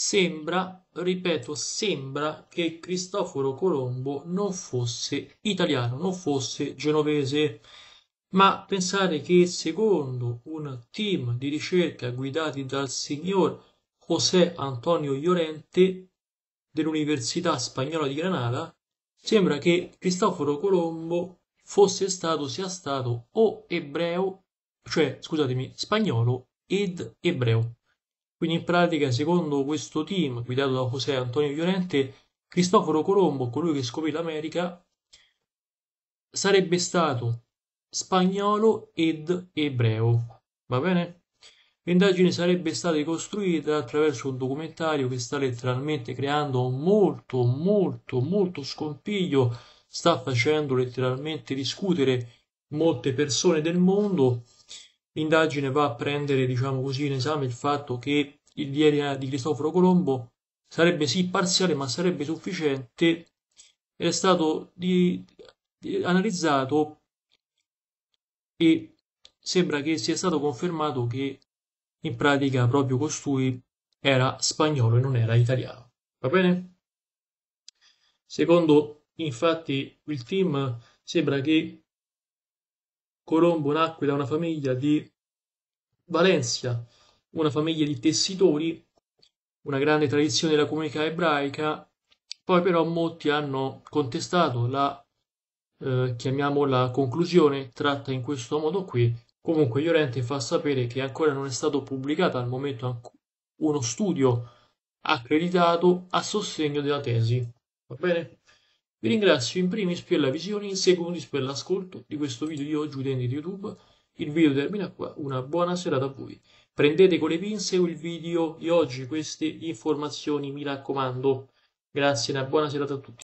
Sembra, ripeto, sembra che Cristoforo Colombo non fosse italiano, non fosse genovese. Ma pensare che secondo un team di ricerca guidati dal signor José Antonio Llorente dell'Università Spagnola di Granada, sembra che Cristoforo Colombo fosse stato, sia stato o ebreo, cioè, scusatemi, spagnolo ed ebreo. Quindi in pratica, secondo questo team guidato da José Antonio Llorente, Cristoforo Colombo, colui che scoprì l'America, sarebbe stato spagnolo ed ebreo. Va bene? L'indagine sarebbe stata ricostruita attraverso un documentario che sta letteralmente creando molto, molto, molto scompiglio, sta facendo letteralmente discutere molte persone del mondo L'indagine va a prendere, diciamo così, in esame il fatto che il DNA di Cristoforo Colombo sarebbe sì parziale, ma sarebbe sufficiente ed è stato di, di, analizzato e sembra che sia stato confermato che in pratica proprio costui era spagnolo e non era italiano. Va bene? Secondo infatti il team sembra che Colombo nacque da una famiglia di Valencia, una famiglia di tessitori, una grande tradizione della comunità ebraica, poi però molti hanno contestato la, eh, chiamiamola, conclusione tratta in questo modo qui. Comunque Llorente fa sapere che ancora non è stato pubblicato al momento uno studio accreditato a sostegno della tesi. Va bene? Vi ringrazio in primis per la visione in secondis per l'ascolto di questo video di oggi utenti di YouTube. Il video termina qua, una buona serata a voi. Prendete con le pinze il video di oggi, queste informazioni mi raccomando. Grazie e una buona serata a tutti.